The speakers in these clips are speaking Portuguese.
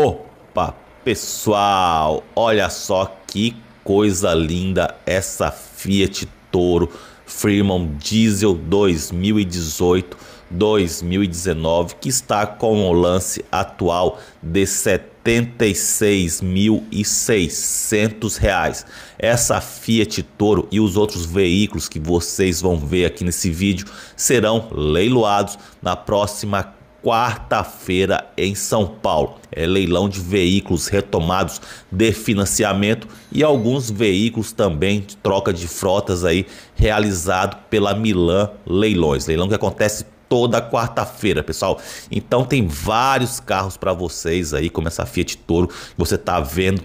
Opa, pessoal, olha só que coisa linda essa Fiat Toro Freeman Diesel 2018 2019 que está com o lance atual de 76.600 reais. Essa Fiat Toro e os outros veículos que vocês vão ver aqui nesse vídeo serão leiloados na próxima quarta-feira em São Paulo. É leilão de veículos retomados de financiamento e alguns veículos também de troca de frotas aí realizado pela Milan Leilões. Leilão que acontece toda quarta-feira, pessoal. Então tem vários carros para vocês aí, como essa Fiat Toro que você tá vendo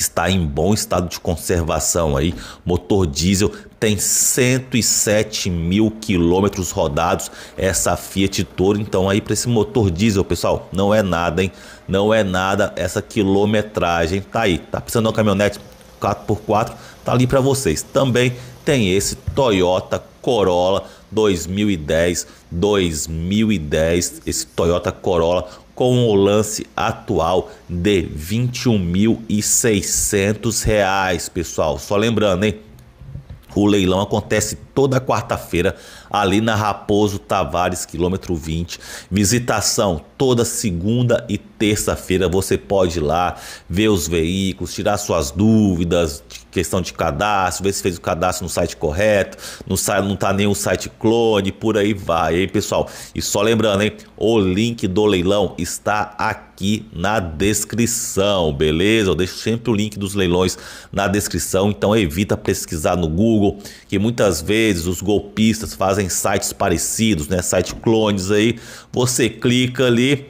está em bom estado de conservação aí. Motor diesel tem 107 mil quilômetros rodados essa Fiat Toro. Então aí para esse motor diesel, pessoal, não é nada, hein? Não é nada essa quilometragem. Tá aí, tá precisando de uma caminhonete 4x4, tá ali para vocês. Também tem esse Toyota Corolla 2010, 2010, esse Toyota Corolla com o lance atual de R$ 21.600, pessoal. Só lembrando, hein? O leilão acontece toda quarta-feira, ali na Raposo Tavares, quilômetro 20. Visitação toda segunda e terça-feira. Você pode ir lá ver os veículos, tirar suas dúvidas, questão de cadastro, ver se fez o cadastro no site correto, não, site não tá nenhum site clone, por aí vai, hein, pessoal? E só lembrando, hein, o link do leilão está aqui na descrição, beleza? Eu deixo sempre o link dos leilões na descrição, então evita pesquisar no Google, que muitas vezes vezes os golpistas fazem sites parecidos, né? Site clones aí. Você clica ali,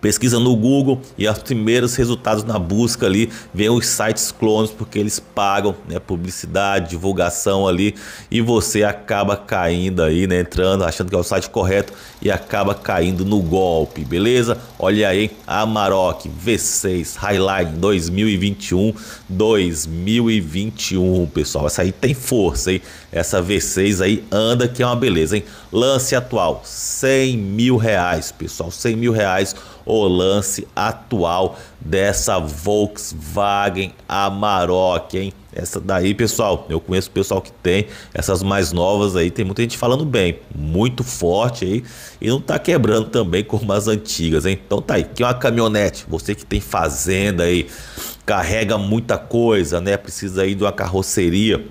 pesquisa no Google e os primeiros resultados na busca ali vem os sites clones porque eles pagam né, publicidade, divulgação ali e você acaba caindo aí, né, entrando, achando que é o site correto e acaba caindo no golpe, beleza? Olha aí, a Maroc V6 Highline 2021, 2021, pessoal, essa aí tem força, hein? Essa V6 aí anda que é uma beleza, hein? Lance atual, 100 mil reais, pessoal, 100 mil reais o lance atual dessa Volkswagen Amarok, hein? Essa daí, pessoal, eu conheço o pessoal que tem essas mais novas aí, tem muita gente falando bem, muito forte aí, e não tá quebrando também como as antigas, hein? Então tá aí, que é uma caminhonete, você que tem fazenda aí, carrega muita coisa, né? Precisa aí de uma carroceria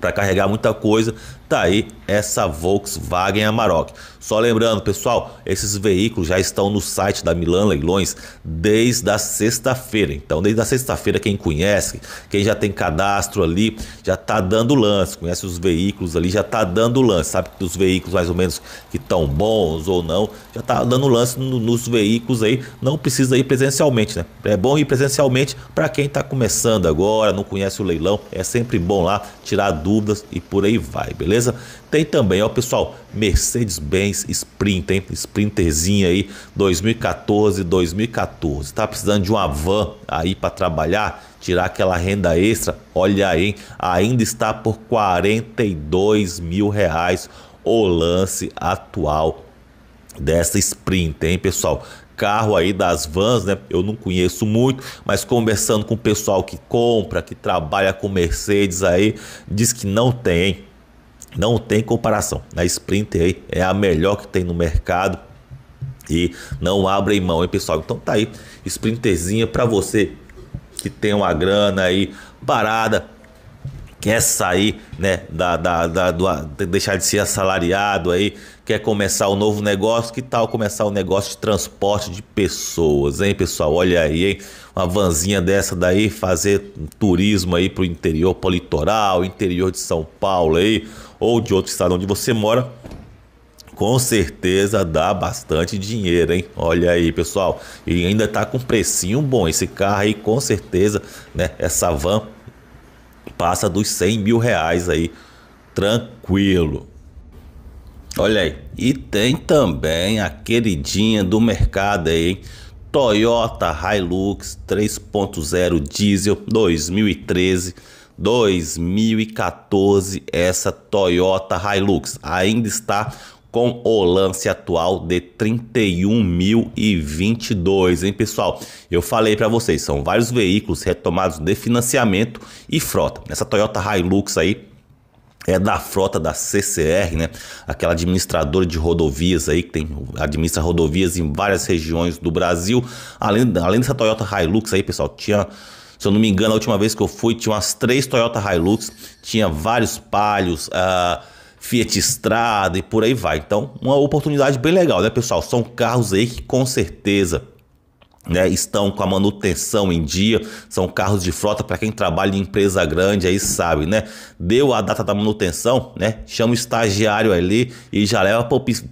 para carregar muita coisa, Tá aí essa Volkswagen Amarok. Só lembrando, pessoal, esses veículos já estão no site da Milan Leilões desde a sexta-feira. Então, desde a sexta-feira, quem conhece, quem já tem cadastro ali, já tá dando lance, conhece os veículos ali, já tá dando lance. Sabe que os veículos mais ou menos que estão bons ou não, já tá dando lance no, nos veículos aí. Não precisa ir presencialmente, né? É bom ir presencialmente para quem tá começando agora, não conhece o leilão, é sempre bom lá tirar dúvidas e por aí vai, beleza? beleza? Tem também, ó pessoal, Mercedes-Benz Sprint, hein? Sprinterzinha aí, 2014, 2014. Tá precisando de uma van aí para trabalhar? tirar aquela renda extra, olha aí, hein? ainda está por 42 mil reais o lance atual dessa sprint, hein, pessoal? Carro aí das vans, né? Eu não conheço muito, mas conversando com o pessoal que compra, que trabalha com Mercedes aí, diz que não tem, hein? Não tem comparação. A Sprinter aí é a melhor que tem no mercado. E não abrem mão, hein, pessoal? Então tá aí, Sprinterzinha para você que tem uma grana aí parada, quer sair, né, da, da, da, do, deixar de ser assalariado aí, quer começar um novo negócio, que tal começar um negócio de transporte de pessoas, hein, pessoal? Olha aí, hein? Uma vanzinha dessa daí, fazer turismo aí pro interior, pro litoral, interior de São Paulo aí, ou de outro estado onde você mora, com certeza dá bastante dinheiro, hein? Olha aí, pessoal. E ainda tá com precinho bom esse carro aí, com certeza, né? Essa van passa dos 100 mil reais aí, tranquilo. Olha aí. E tem também a queridinha do mercado aí, hein? Toyota Hilux 3.0 diesel 2013 2014, essa Toyota Hilux ainda está com o lance atual de 31.022, hein, pessoal? Eu falei para vocês, são vários veículos retomados de financiamento e frota. Essa Toyota Hilux aí é da frota da CCR, né? Aquela administradora de rodovias aí que tem administra rodovias em várias regiões do Brasil. Além, além dessa Toyota Hilux aí, pessoal, tinha se eu não me engano, a última vez que eu fui, tinha umas três Toyota Hilux, tinha vários Palhos, uh, Fiat Strada e por aí vai. Então, uma oportunidade bem legal, né, pessoal? São carros aí que com certeza né, estão com a manutenção em dia, são carros de frota para quem trabalha em empresa grande aí sabe, né? Deu a data da manutenção, né? Chama o estagiário ali e já leva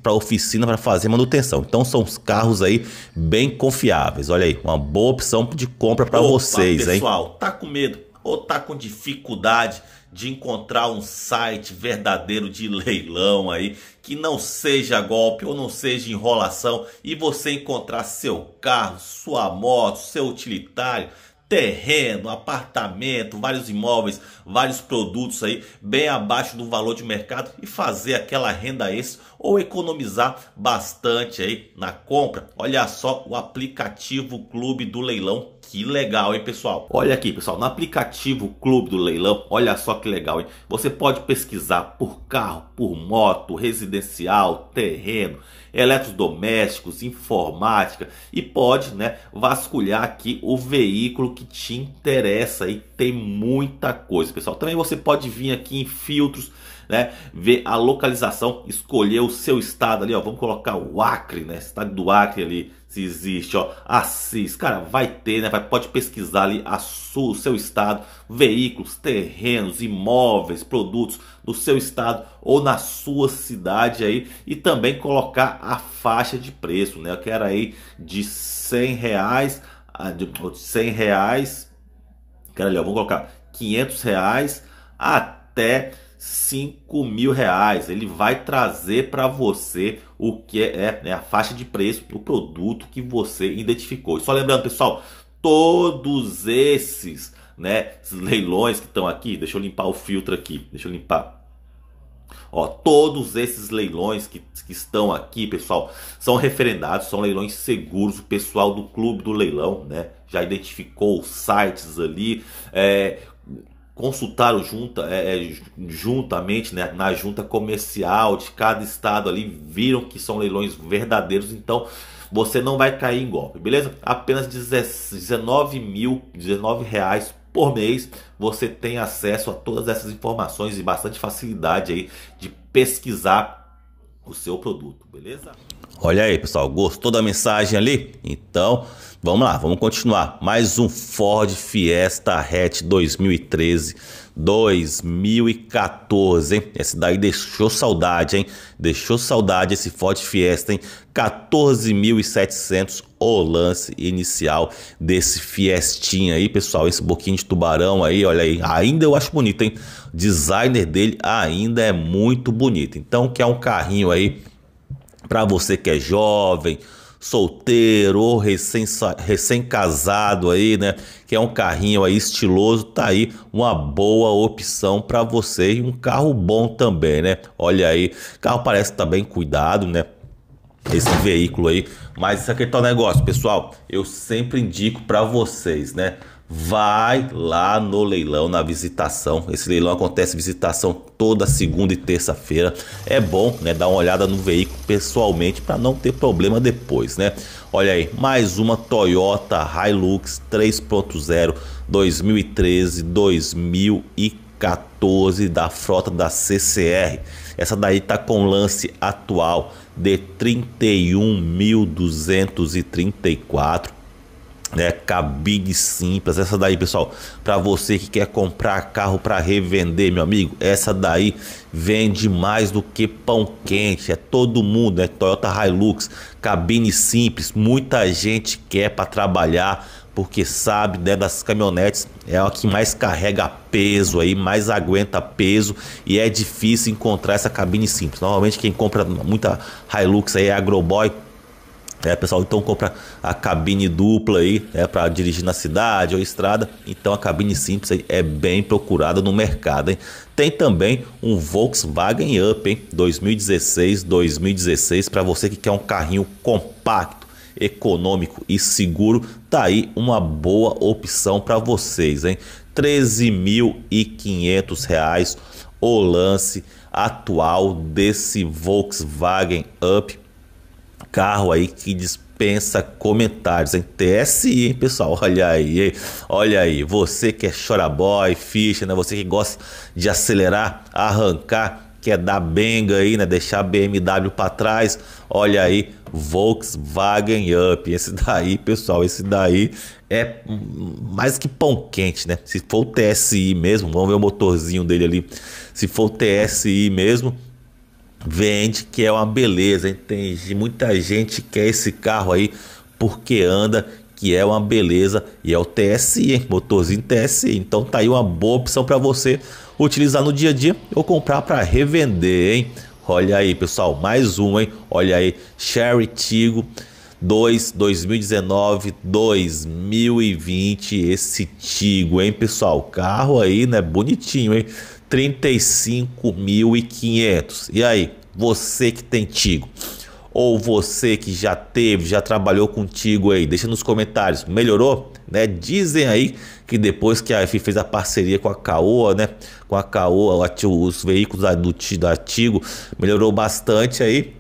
para oficina para fazer manutenção. Então são os carros aí bem confiáveis. Olha aí, uma boa opção de compra para vocês, pessoal, hein? Pessoal, tá com medo ou tá com dificuldade de encontrar um site verdadeiro de leilão aí, que não seja golpe ou não seja enrolação, e você encontrar seu carro, sua moto, seu utilitário, terreno, apartamento, vários imóveis, vários produtos aí bem abaixo do valor de mercado e fazer aquela renda extra ou economizar bastante aí na compra. Olha só o aplicativo Clube do Leilão. Que legal, hein, pessoal? Olha aqui, pessoal, no aplicativo Clube do Leilão, olha só que legal, hein? Você pode pesquisar por carro, por moto, residencial, terreno, eletrodomésticos, informática e pode, né, vasculhar aqui o veículo que te interessa e tem muita coisa, pessoal. Também você pode vir aqui em filtros né? Ver a localização, escolher o seu estado ali, ó. Vamos colocar o Acre, né? Estado do Acre ali, se existe, ó. Assis, cara, vai ter, né? Vai, pode pesquisar ali a sua, o seu estado, veículos, terrenos, imóveis, produtos do seu estado ou na sua cidade aí e também colocar a faixa de preço, né? Eu quero aí de 100 reais, ah, de 100 reais, quero ali, ó, vamos colocar 500 reais até 5 mil reais. Ele vai trazer para você o que é né, a faixa de preço do produto que você identificou. E só lembrando, pessoal, todos esses né, leilões que estão aqui, deixa eu limpar o filtro aqui, deixa eu limpar. Ó, todos esses leilões que, que estão aqui, pessoal, são referendados, são leilões seguros. O pessoal do clube do leilão, né, já identificou os sites ali. É, consultaram junta, é, é, juntamente né, na junta comercial de cada estado ali, viram que são leilões verdadeiros, então você não vai cair em golpe, beleza? Apenas 19 mil, 19 reais por mês você tem acesso a todas essas informações e bastante facilidade aí de pesquisar o seu produto, beleza? Olha aí, pessoal, gostou da mensagem ali? Então, vamos lá, vamos continuar. Mais um Ford Fiesta Hatch 2013, 2014, hein? Esse daí deixou saudade, hein? Deixou saudade esse Ford Fiesta, hein? 14.700 o lance inicial desse Fiestinha aí, pessoal. Esse boquinho de tubarão aí, olha aí. Ainda eu acho bonito, hein? Designer dele ainda é muito bonito. Então, que é um carrinho aí para você que é jovem, solteiro ou recém-casado recém aí, né? Que é um carrinho aí estiloso, tá aí uma boa opção para você e um carro bom também, né? Olha aí, carro parece também tá bem cuidado, né? Esse veículo aí, mas isso aqui é tá negócio, pessoal. Eu sempre indico para vocês, né? vai lá no leilão, na visitação. Esse leilão acontece visitação toda segunda e terça-feira. É bom, né, dar uma olhada no veículo pessoalmente para não ter problema depois, né? Olha aí, mais uma Toyota Hilux 3.0 2013 2014 da frota da CCR. Essa daí tá com lance atual de 31.234 né? cabine simples, essa daí, pessoal, para você que quer comprar carro para revender, meu amigo, essa daí vende mais do que pão quente, é todo mundo, né? Toyota Hilux, cabine simples, muita gente quer para trabalhar, porque sabe, né, das caminhonetes é a que mais carrega peso aí, mais aguenta peso e é difícil encontrar essa cabine simples. Normalmente quem compra muita Hilux aí é agroboy, é, pessoal, então compra a cabine dupla aí, é né, para dirigir na cidade ou estrada. Então a cabine simples aí é bem procurada no mercado, hein? Tem também um Volkswagen Up, hein? 2016, 2016 para você que quer um carrinho compacto, econômico e seguro, tá aí uma boa opção para vocês, hein? R$ 13.500 o lance atual desse Volkswagen Up carro aí que dispensa comentários, hein? TSI, hein, pessoal? Olha aí, olha aí. Você que é choraboy, ficha, né? Você que gosta de acelerar, arrancar, quer dar benga aí, né? Deixar a BMW para trás. Olha aí, Volkswagen Up. Esse daí, pessoal, esse daí é mais que pão quente, né? Se for o TSI mesmo, vamos ver o motorzinho dele ali. Se for o TSI mesmo, Vende que é uma beleza, entende? Muita gente quer esse carro aí porque anda, que é uma beleza e é o TSI, motorzinho TSI. Então tá aí uma boa opção para você utilizar no dia a dia ou comprar para revender, hein? Olha aí, pessoal, mais um, hein? Olha aí, Sherry Tigo 2 2019 2020 esse Tigo, hein, pessoal? Carro aí, né, bonitinho, hein? 35.500. E aí, você que tem Tigo, ou você que já teve, já trabalhou com Tigo aí, deixa nos comentários, melhorou? Né? Dizem aí que depois que a FI fez a parceria com a Caoa, né? Com a Caoa, os veículos da, do, da Tigo, melhorou bastante aí.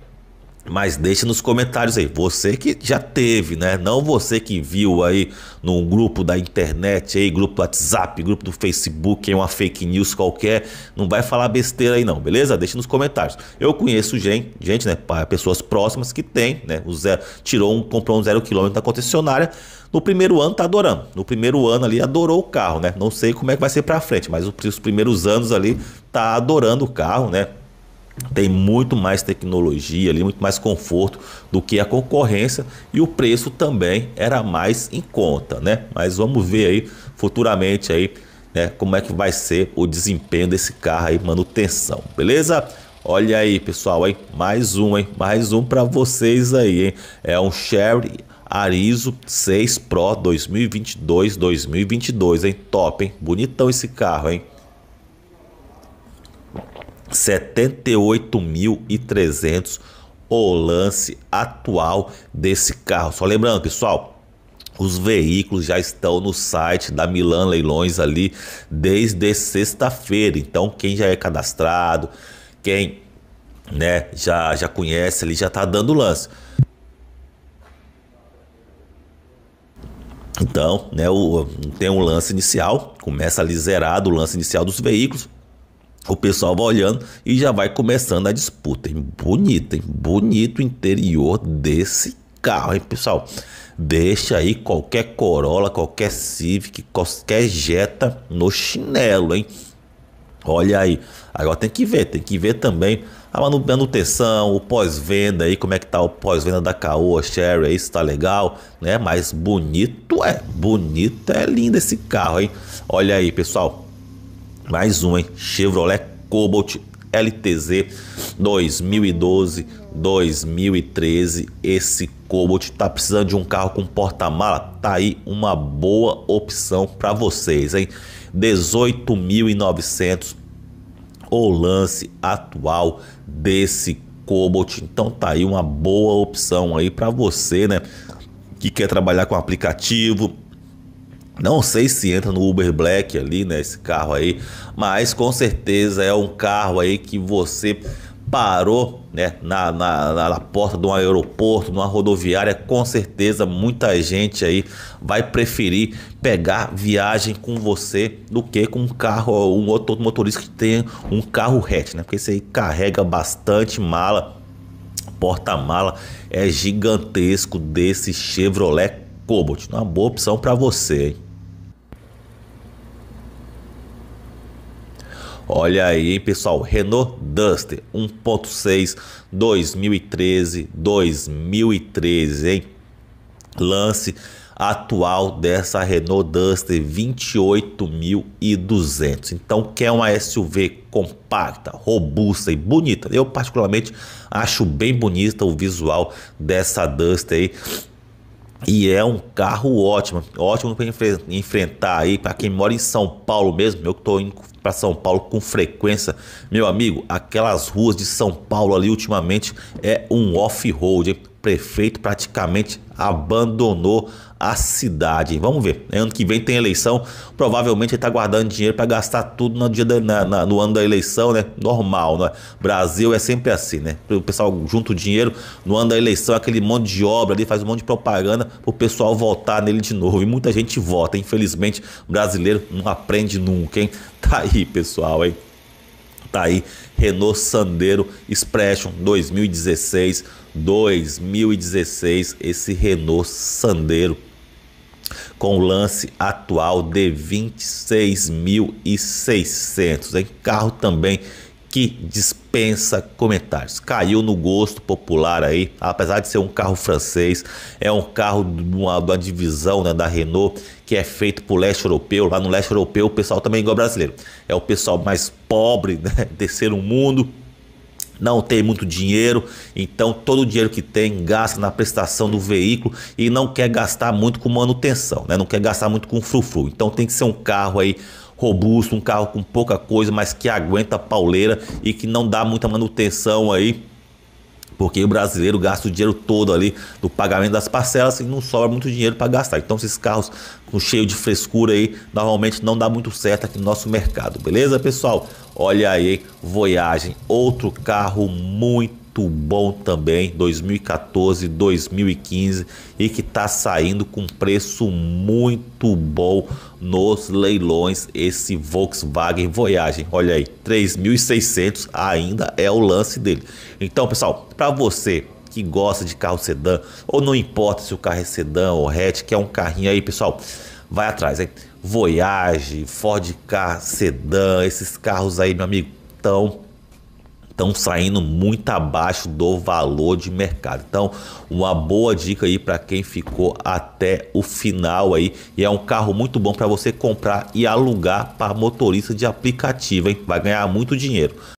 Mas deixe nos comentários aí, você que já teve, né? Não você que viu aí num grupo da internet aí, grupo do WhatsApp, grupo do Facebook, é uma fake news qualquer, não vai falar besteira aí não, beleza? Deixe nos comentários. Eu conheço gente, gente, né, pessoas próximas que tem, né, o Zé tirou um, comprou um zero quilômetro da concessionária, no primeiro ano tá adorando. No primeiro ano ali adorou o carro, né? Não sei como é que vai ser para frente, mas os primeiros anos ali tá adorando o carro, né? tem muito mais tecnologia ali, muito mais conforto do que a concorrência e o preço também era mais em conta, né? Mas vamos ver aí futuramente aí, né, como é que vai ser o desempenho desse carro aí, manutenção, beleza? Olha aí, pessoal, hein? Mais um, hein? Mais um para vocês aí, hein? É um Sherry Arizo 6 Pro 2022, 2022, hein? Top, hein? Bonitão esse carro, hein? 78.300 o lance atual desse carro. Só lembrando, pessoal, os veículos já estão no site da Milan Leilões ali desde sexta-feira. Então, quem já é cadastrado, quem né, já já conhece ali, já está dando lance. Então, né, o, tem um lance inicial, começa ali zerado o lance inicial dos veículos, o pessoal vai olhando e já vai começando a disputa. Hein? Bonito, hein? Bonito o interior desse carro, hein, pessoal? Deixa aí qualquer Corolla, qualquer Civic, qualquer Jetta no chinelo, hein? Olha aí. Agora tem que ver, tem que ver também a manutenção, o pós-venda aí, como é que tá o pós-venda da Caoa, Sherry aí, se tá legal, né? Mas bonito é, bonito é lindo esse carro, hein? Olha aí, pessoal. Mais um, hein? Chevrolet Cobalt LTZ 2012, 2013. Esse Cobalt tá precisando de um carro com porta-mala? Tá aí uma boa opção para vocês, hein? 18.900 o lance atual desse Cobalt. Então tá aí uma boa opção aí para você, né, que quer trabalhar com aplicativo, não sei se entra no Uber Black ali, né? Esse carro aí, mas com certeza é um carro aí que você parou né, na, na, na, porta de um aeroporto, numa rodoviária, com certeza muita gente aí vai preferir pegar viagem com você do que com um carro, um outro motorista que tem um carro hatch, né? Porque você carrega bastante mala, porta-mala é gigantesco desse Chevrolet Cobalt. Uma boa opção para você, hein? Olha aí, hein, pessoal, Renault Duster 1.6 2013, 2013, hein? Lance atual dessa Renault Duster 28.200. Então, quer uma SUV compacta, robusta e bonita? Eu particularmente acho bem bonita o visual dessa Duster aí e é um carro ótimo, ótimo para enfrentar aí, para quem mora em São Paulo mesmo, eu que estou indo para São Paulo com frequência, meu amigo, aquelas ruas de São Paulo ali ultimamente é um off-road, prefeito praticamente abandonou a cidade. Vamos ver. Né? Ano que vem tem eleição. Provavelmente ele está guardando dinheiro para gastar tudo no, dia da, na, na, no ano da eleição, né? Normal, né? Brasil é sempre assim, né? O pessoal junta o dinheiro no ano da eleição, aquele monte de obra ali, faz um monte de propaganda para o pessoal votar nele de novo. E muita gente vota. Infelizmente, brasileiro não aprende nunca, hein? Tá aí, pessoal, hein? Tá aí. Renault Sandero Expression 2016 2016, esse Renault Sandero com lance atual de 26.600. Em carro também que dispensa comentários. Caiu no gosto popular aí, apesar de ser um carro francês, é um carro de uma, de uma divisão né, da Renault que é feito por leste europeu. Lá no leste europeu o pessoal também é igual brasileiro. É o pessoal mais pobre né, terceiro mundo não tem muito dinheiro, então todo o dinheiro que tem gasta na prestação do veículo e não quer gastar muito com manutenção, né? Não quer gastar muito com frufru. Então tem que ser um carro aí robusto, um carro com pouca coisa, mas que aguenta a pauleira e que não dá muita manutenção aí porque o brasileiro gasta o dinheiro todo ali do pagamento das parcelas e não sobra muito dinheiro para gastar. Então esses carros com cheio de frescura aí, normalmente não dá muito certo aqui no nosso mercado. Beleza, pessoal? Olha aí, Voyagem, outro carro muito muito bom também, 2014, 2015 e que está saindo com preço muito bom nos leilões esse Volkswagen Voyage. Olha aí, 3.600 ainda é o lance dele. Então, pessoal, para você que gosta de carro sedã, ou não importa se o carro é sedã ou hatch, que é um carrinho aí, pessoal, vai atrás, hein? Voyage, Ford Car, sedã, esses carros aí, meu amigo, tão estão saindo muito abaixo do valor de mercado. Então, uma boa dica aí para quem ficou até o final aí. E é um carro muito bom para você comprar e alugar para motorista de aplicativo, hein? Vai ganhar muito dinheiro.